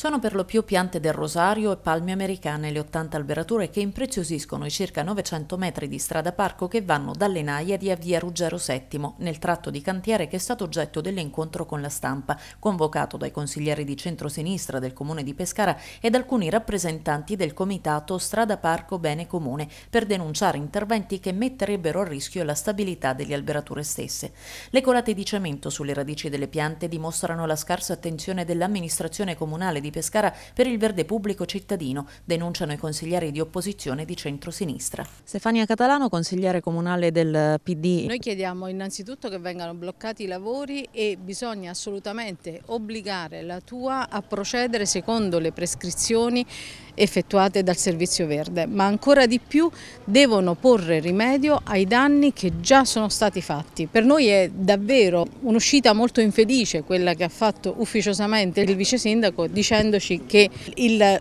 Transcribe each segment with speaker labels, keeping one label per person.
Speaker 1: Sono per lo più piante del rosario e palme americane le 80 alberature che impreziosiscono i circa 900 metri di strada parco che vanno dalle Naia di via Ruggero VII, nel tratto di cantiere che è stato oggetto dell'incontro con la stampa, convocato dai consiglieri di centrosinistra del comune di Pescara ed alcuni rappresentanti del comitato Strada Parco Bene Comune per denunciare interventi che metterebbero a rischio la stabilità delle alberature stesse. Le colate di cemento sulle radici delle piante dimostrano la scarsa attenzione dell'amministrazione comunale di di Pescara per il verde pubblico cittadino, denunciano i consiglieri di opposizione di centrosinistra. Stefania Catalano, consigliere comunale del PD. Noi
Speaker 2: chiediamo innanzitutto che vengano bloccati i lavori e bisogna assolutamente obbligare la tua a procedere secondo le prescrizioni effettuate dal Servizio Verde, ma ancora di più devono porre rimedio ai danni che già sono stati fatti. Per noi è davvero un'uscita molto infelice quella che ha fatto ufficiosamente il Vice Sindaco dicendoci che il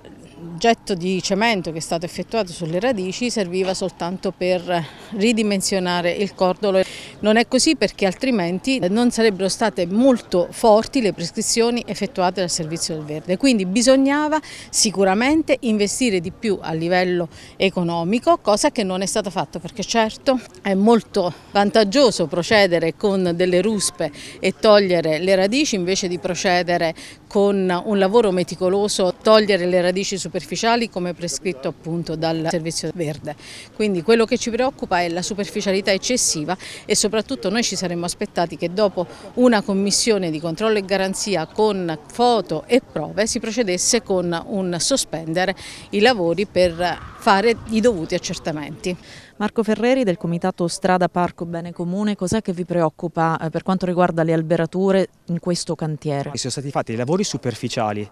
Speaker 2: getto di cemento che è stato effettuato sulle radici serviva soltanto per ridimensionare il cordolo. Non è così perché altrimenti eh, non sarebbero state molto forti le prescrizioni effettuate dal Servizio del Verde. Quindi bisognava sicuramente investire di più a livello economico, cosa che non è stata fatta perché certo è molto vantaggioso procedere con delle ruspe e togliere le radici invece di procedere con un lavoro meticoloso, togliere le radici superficiali come prescritto appunto dal Servizio del Verde. Quindi quello che ci preoccupa è la superficialità eccessiva e soprattutto soprattutto noi ci saremmo aspettati che dopo una commissione di controllo e garanzia con foto e prove si procedesse con un sospendere i lavori per fare i dovuti
Speaker 1: accertamenti. Marco Ferreri del Comitato Strada Parco Bene Comune, cos'è che vi preoccupa eh, per quanto riguarda le alberature in questo cantiere?
Speaker 3: Sono stati fatti dei lavori superficiali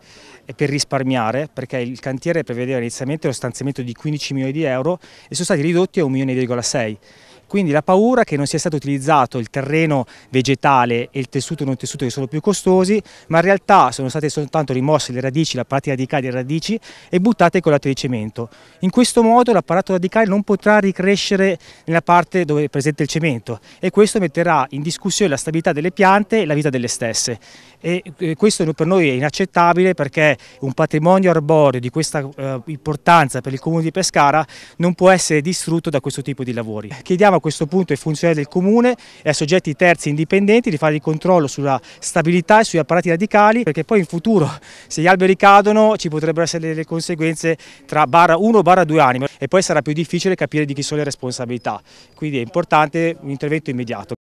Speaker 3: eh, per risparmiare, perché il cantiere prevedeva inizialmente lo stanziamento di 15 milioni di euro e sono stati ridotti a 1,6 milioni. Quindi la paura che non sia stato utilizzato il terreno vegetale e il tessuto non tessuto che sono più costosi, ma in realtà sono state soltanto rimosse le radici, la parte radicale delle radici e buttate con latte di cemento. In questo modo l'apparato radicale non potrà ricrescere nella parte dove è presente il cemento e questo metterà in discussione la stabilità delle piante e la vita delle stesse. E questo per noi è inaccettabile perché un patrimonio arboreo di questa eh, importanza per il comune di Pescara non può essere distrutto da questo tipo di lavori. Chiediamo a questo punto ai funzionari del Comune e a soggetti terzi indipendenti di fare il controllo sulla stabilità e sugli apparati radicali perché poi in futuro se gli alberi cadono ci potrebbero essere delle conseguenze tra barra 1 o barra 2 anni e poi sarà più difficile capire di chi sono le responsabilità. Quindi è importante un intervento immediato.